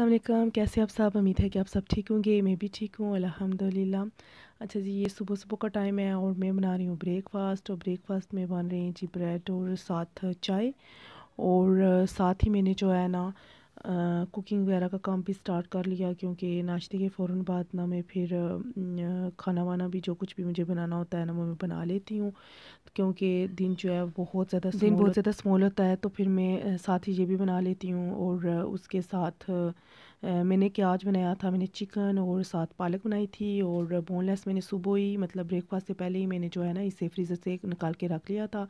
अल्लाम कैसे आप सब उम्मीद है कि आप सब ठीक होंगे मैं भी ठीक हूँ अलहमदिल्ला अच्छा जी ये सुबह सुबह का टाइम है और मैं बना रही हूँ ब्रेकफास्ट और ब्रेकफास्ट में बन रही हैं जी ब्रेड और साथ चाय और साथ ही मैंने जो है ना कुकिंग वगैरह का काम भी स्टार्ट कर लिया क्योंकि नाश्ते के फ़ौर बाद ना मैं फिर खाना वाना भी जो कुछ भी मुझे बनाना होता है ना वो मैं बना लेती हूँ क्योंकि दिन जो है बहुत ज़्यादा दिन बहुत ज़्यादा स्मॉल होता है तो फिर मैं साथ ही ये भी बना लेती हूँ और उसके साथ मैंने क्या आज बनाया था मैंने चिकन और साथ पालक बनाई थी और बोनलेस मैंने सुबह ही मतलब ब्रेकफास्ट से पहले ही मैंने जो है ना इसे फ्रीज़र से निकाल के रख लिया था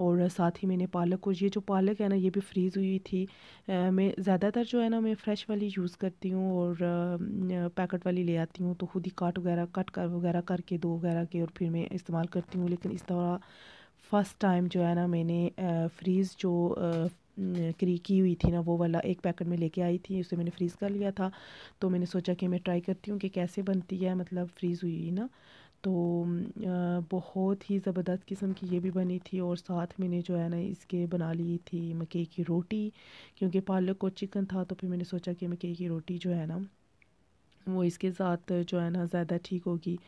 और साथ ही मैंने पालक को ये जो पालक है ना ये भी फ्रीज़ हुई थी मैं ज़्यादातर जो है ना मैं फ्रेश वाली यूज़ करती हूँ और पैकेट वाली ले आती हूँ तो खुद ही काट वगैरह कट कर वगैरह करके दो वगैरह के और फिर मैं इस्तेमाल करती हूँ लेकिन इस तरह फ़र्स्ट टाइम जो है ना मैंने फ़्रीज़ जो क्री की हुई थी ना वो वाला एक पैकेट में लेके आई थी उसे मैंने फ्रीज़ कर लिया था तो मैंने सोचा कि मैं ट्राई करती हूँ कि कैसे बनती है मतलब फ्रीज़ हुई ना तो बहुत ही ज़बरदस्त किस्म की ये भी बनी थी और साथ मैंने जो है ना इसके बना ली थी मकई की रोटी क्योंकि पालक और चिकन था तो फिर मैंने सोचा कि मकई की रोटी जो है ना वो इसके साथ जो है ना ज़्यादा ठीक होगी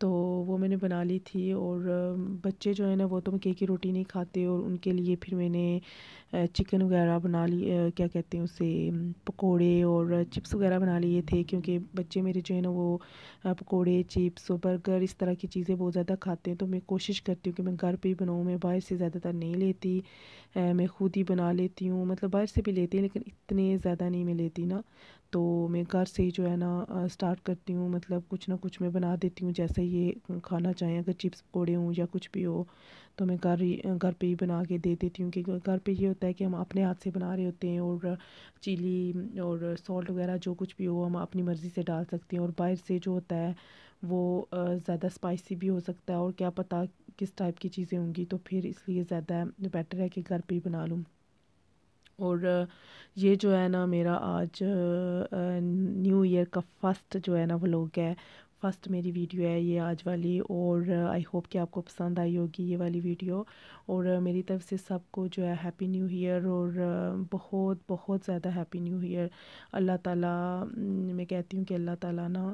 तो मैंने बना ली थी और बच्चे जो है ना वो तो मैं की रोटी नहीं खाते और उनके लिए फिर मैंने चिकन वगैरह बना ली क्या कहते हैं उसे पकोड़े और चिप्स वगैरह बना लिए थे क्योंकि बच्चे मेरे जो है ना वो पकोड़े चिप्स और बर्गर इस तरह की चीज़ें बहुत ज़्यादा खाते हैं तो मैं कोशिश करती हूँ कि मैं घर पर ही बनाऊँ मैं बाहर से ज़्यादातर नहीं लेती मैं खुद ही बना लेती हूँ मतलब बाहर से भी लेती हूँ लेकिन इतने ज़्यादा नहीं मैं लेती ना तो मैं घर से ही जो है ना स्टार्ट करती हूँ मतलब कुछ ना कुछ मैं बना देती हूँ जैसे ये खाना चाहें अगर चिप्स पकौड़े हों या कुछ भी हो तो मैं घर ही घर पे ही बना के दे देती हूँ क्योंकि घर पे ये होता है कि हम अपने हाथ से बना रहे होते हैं और चिली और सॉल्ट वगैरह जो कुछ भी हो हम अपनी मर्ज़ी से डाल सकते हैं और बाहर से जो होता है वो ज़्यादा स्पाइसी भी हो सकता है और क्या पता किस टाइप की चीज़ें होंगी तो फिर इसलिए ज़्यादा बेटर है कि घर पर ही बना लूँ और ये जो है ना मेरा आज न्यू ईयर का फर्स्ट जो है ना व्लॉग है फर्स्ट मेरी वीडियो है ये आज वाली और आई होप कि आपको पसंद आई होगी ये वाली वीडियो और मेरी तरफ से सबको जो है हैप्पी न्यू ईयर और बहुत बहुत ज़्यादा हैप्पी न्यू ईयर अल्लाह ताला मैं कहती हूँ कि अल्लाह ताला ना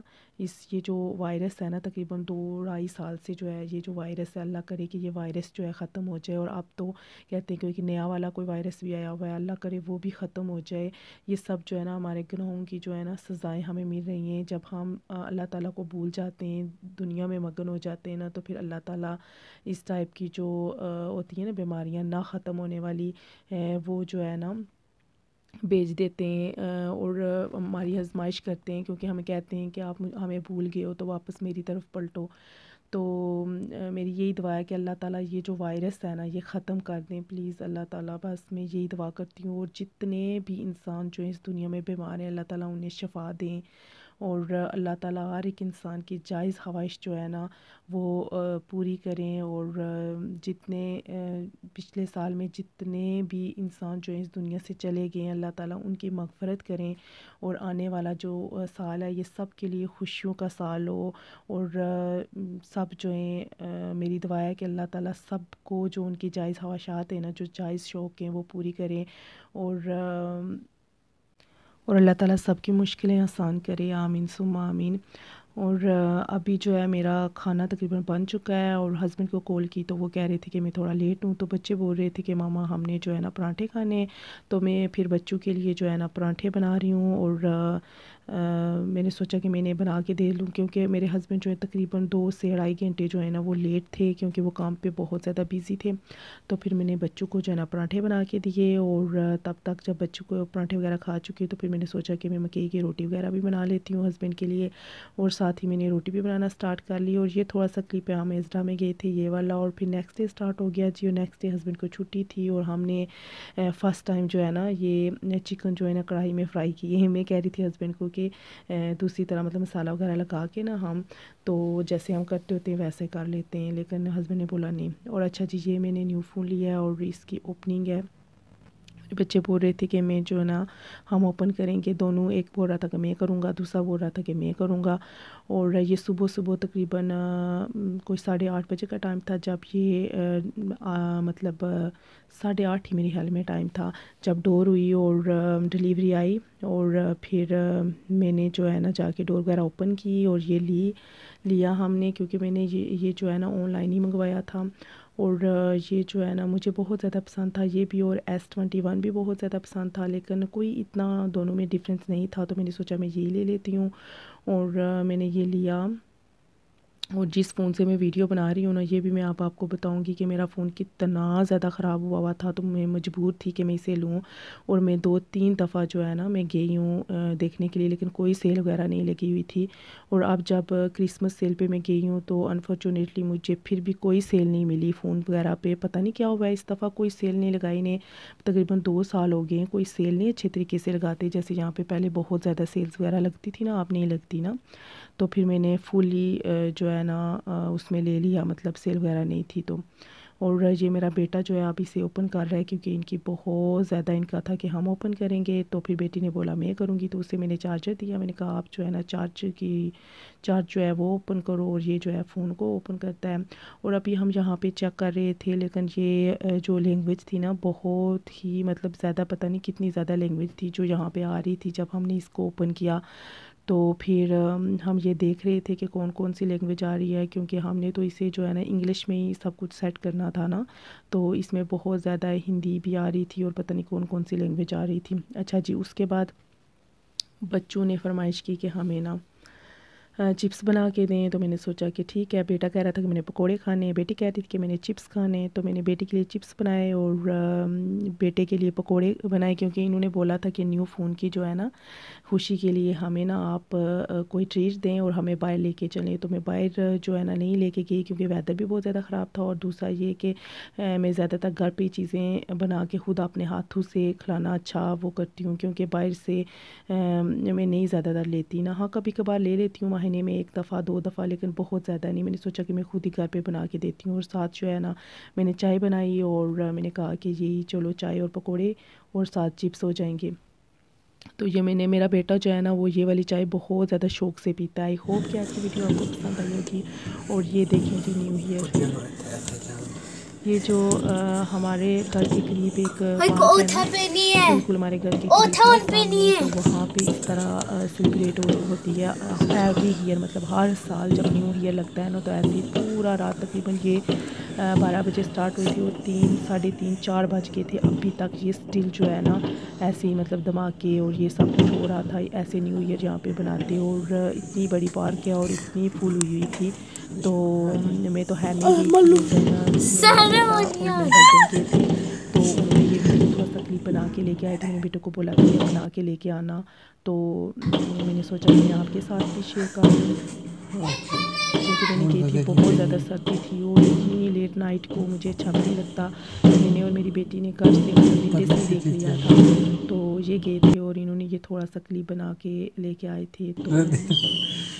इस ये जो वायरस है ना तकरीबन दो ढाई साल से जो है ये जो वायरस है अल्लाह करे कि ये वायरस जो है ख़त्म हो जाए और अब तो कहते हैं क्योंकि नया वाला कोई वायरस भी आया हुआ है अल्लाह करे वो भी ख़त्म हो जाए ये सब जो है ना हमारे ग्रहों की जो है ना सज़ाएँ हमें मिल रही हैं जब हम अल्लाह ताली को भूल जाते हैं दुनिया में मगन हो जाते हैं ना तो फिर अल्लाह ताली इस टाइप की जो होती है ना बीमारियाँ ना ख़त्म होने वाली वो जो है ना भेज देते हैं और हमारी आजमाइश करते हैं क्योंकि हमें कहते हैं कि आप हमें भूल गए हो तो वापस मेरी तरफ पलटो तो मेरी यही दुआ है कि अल्लाह ताला ये जो वायरस है ना ये ख़त्म कर दें प्लीज़ अल्लाह ताला बस मैं यही दुआ करती हूँ और जितने भी इंसान जो इस दुनिया में बीमार हैं अल्लाह ताला उन्हें शफा दें और अल्लाह ताला हर एक इंसान की जायज़ ख्वाहिश जो है ना वो पूरी करें और जितने पिछले साल में जितने भी इंसान जो इस दुनिया से चले गए हैं अल्लाह ताला उनकी मगफ़रत करें और आने वाला जो साल है ये सब के लिए खुशियों का साल हो और सब जो है मेरी दुआ है कि अल्लाह ताला सब को जो उनकी जायज़ ख्वाहिशात हैं ना जो जायज़ शौक़ हैं वो पूरी करें और और अल्लाह ताला सबकी मुश्किलें आसान करे आमीन सुम आमीन और अभी जो है मेरा खाना तकरीबन बन चुका है और हस्बैंड को कॉल की तो वो कह रहे थे कि मैं थोड़ा लेट हूँ तो बच्चे बोल रहे थे कि मामा हमने जो है ना पराठे खाने तो मैं फिर बच्चों के लिए जो है ना पराठे बना रही हूँ और मैंने सोचा कि मैं इन्हें बना के दे लूँ क्योंकि मेरे हस्बैंड जो है तकरीबन दो से अढ़ाई घंटे जो है ना वो लेट थे क्योंकि वो काम पे बहुत ज़्यादा बिज़ी थे तो फिर मैंने बच्चों को जो है ना पराठे बना के दिए और तब तक जब बच्चों को पराठे वगैरह खा चुके तो फिर मैंने सोचा कि मैं मकई की रोटी वगैरह भी बना लेती हूँ हस्बैंड के लिए और साथ ही मैंने रोटी भी बनाना स्टार्ट कर ली और ये थोड़ा सा क्लिप हम एजडा में गए थे ये वाला और फिर नेक्स्ट डे स्टार्ट हो गया जी और नेक्स्ट डे हस्बैंड को छुट्टी थी और हमने फ़र्स्ट टाइम जो है ना ये चिकन जो है ना कढ़ाई में फ्राई किए मैं कह रही थी हस्बैंड को के दूसरी तरह मतलब मसाला वगैरह लगा के ना हम तो जैसे हम करते होते हैं वैसे कर लेते हैं लेकिन हस्बैंड ने बोला नहीं और अच्छा जी ये मैंने न्यू फ़ोन लिया है और इसकी ओपनिंग है बच्चे बोल रहे थे कि मैं जो है ना हम ओपन करेंगे दोनों एक बोल रहा था कि मैं करूँगा दूसरा बोल रहा था कि मैं करूँगा और ये सुबह सुबह तकरीबन कोई साढ़े आठ बजे का टाइम था जब ये आ, आ, मतलब साढ़े आठ ही मेरे ख्याल में टाइम था जब डोर हुई और डिलीवरी आई और फिर मैंने जो है ना जाके डोर वगैरह ओपन की और ये ली लिया हमने क्योंकि मैंने ये ये जो है ना ऑनलाइन ही मंगवाया था और ये जो है ना मुझे बहुत ज़्यादा पसंद था ये भी और एस ट्वेंटी वन भी बहुत ज़्यादा पसंद था लेकिन कोई इतना दोनों में डिफरेंस नहीं था तो मैंने सोचा मैं ये ले लेती हूँ और मैंने ये लिया और जिस फ़ोन से मैं वीडियो बना रही हूँ ना ये भी मैं आप आपको बताऊँगी कि मेरा फ़ोन कितना ज़्यादा ख़राब हुआ हुआ था तो मैं मजबूर थी कि मैं इसे लूँ और मैं दो तीन दफ़ा जो है ना मैं गई हूँ देखने के लिए लेकिन कोई सेल वगैरह नहीं लगी हुई थी और अब जब क्रिसमस सेल पे मैं गई हूँ तो अनफॉर्चुनेटली मुझे फिर भी कोई सेल नहीं मिली फ़ोन वगैरह पे पता नहीं क्या हुआ इस दफ़ा कोई सेल नहीं लगाई ने तकरीबन दो साल हो गए हैं कोई सेल नहीं अच्छे तरीके से लगाते जैसे यहाँ पर पहले बहुत ज़्यादा सेल्स वगैरह लगती थी ना आप नहीं लगती ना तो फिर मैंने फुली जो है ना उसमें ले लिया मतलब सेल वगैरह नहीं थी तो और ये मेरा बेटा जो है आप इसे ओपन कर रहा है क्योंकि इनकी बहुत ज़्यादा इनका था कि हम ओपन करेंगे तो फिर बेटी ने बोला मैं करूँगी तो उसे मैंने चार्जर दिया मैंने कहा आप जो है ना चार्ज की चार्ज जो है वो ओपन करो और ये जो है फ़ोन को ओपन करता है और अभी हम यहाँ पे चेक कर रहे थे लेकिन ये जो लैंग्वेज थी ना बहुत ही मतलब ज़्यादा पता नहीं कितनी ज़्यादा लैंग्वेज थी जो यहाँ पर आ रही थी जब हमने इसको ओपन किया तो फिर हम ये देख रहे थे कि कौन कौन सी लैंग्वेज आ रही है क्योंकि हमने तो इसे जो है ना इंग्लिश में ही सब कुछ सेट करना था ना तो इसमें बहुत ज़्यादा हिंदी भी आ रही थी और पता नहीं कौन कौन सी लैंग्वेज आ रही थी अच्छा जी उसके बाद बच्चों ने फरमाइश की कि हमें ना चिप्स बना के दें तो मैंने सोचा कि ठीक है बेटा कह रहा था कि मैंने पकोड़े खाने बेटी कह रही थी कि मैंने चिप्स खाने तो मैंने बेटी के लिए चिप्स बनाए और बेटे के लिए पकोड़े बनाए क्योंकि इन्होंने बोला था कि न्यू फ़ोन की जो है ना खुशी के लिए हमें ना आप कोई ट्रीट दें और हमें बाहर कर चलें तो मैं बाहर जो है ना नहीं लेके गई क्योंकि वेदर भी बहुत ज़्यादा ख़राब था और दूसरा ये कि मैं ज़्यादातर घर पर चीज़ें बना के खुद अपने हाथों से खिलाना अच्छा वो करती हूँ क्योंकि बाहर से मैं नहीं ज़्यादातर लेती ना हाँ कभी कभार ले लेती हूँ महीने में एक दफ़ा दो दफ़ा लेकिन बहुत ज़्यादा नहीं मैंने सोचा कि मैं खुद ही घर पे बना के देती हूँ और साथ जो है ना मैंने चाय बनाई और मैंने कहा कि ये चलो चाय और पकौड़े और साथ चिप्स हो जाएंगे तो ये मैंने मेरा बेटा जो है ना वो ये वाली चाय बहुत ज़्यादा शौक से पीता है आई होप कि आज की वीडियो आपको पसंद आई होगी और ये देखें जी न्यू ईयर ये जो आ, हमारे घर के करीब एक बिल्कुल हमारे घर के तो वहाँ पे इस तरह सेलिब्रेट होती है एवरी ईयर मतलब हर साल जब न्यू ईयर लगता है ना तो ऐसे पूरा रात तकरीबन ये बारह बजे स्टार्ट हुई थी वो तीन साढ़े तीन चार बज गए थे अभी तक ये स्टिल जो है ना ऐसे ही मतलब धमाके और ये सब कुछ हो रहा था ऐसे न्यू ईयर यहाँ पे बनाते और इतनी बड़ी पार्क है और इतनी फुल हुई हुई थी तो मैं तो है मतलब तो थोड़ा तकलीफ बना के लेके आए थे मैंने बेटे को बोला था ये बना के लेके आना तो मैंने सोचा मैं आपके साथ भी शेयर कर पता नहीं गई थी बहुत ज़्यादा सर्दी थी और इतनी लेट नाइट को मुझे अच्छा भी नहीं लगता मैंने और मेरी बेटी ने घर से देख लिया था तो ये गए थे और इन्होंने ये थोड़ा सा क्लिप बना के लेके आए थे तो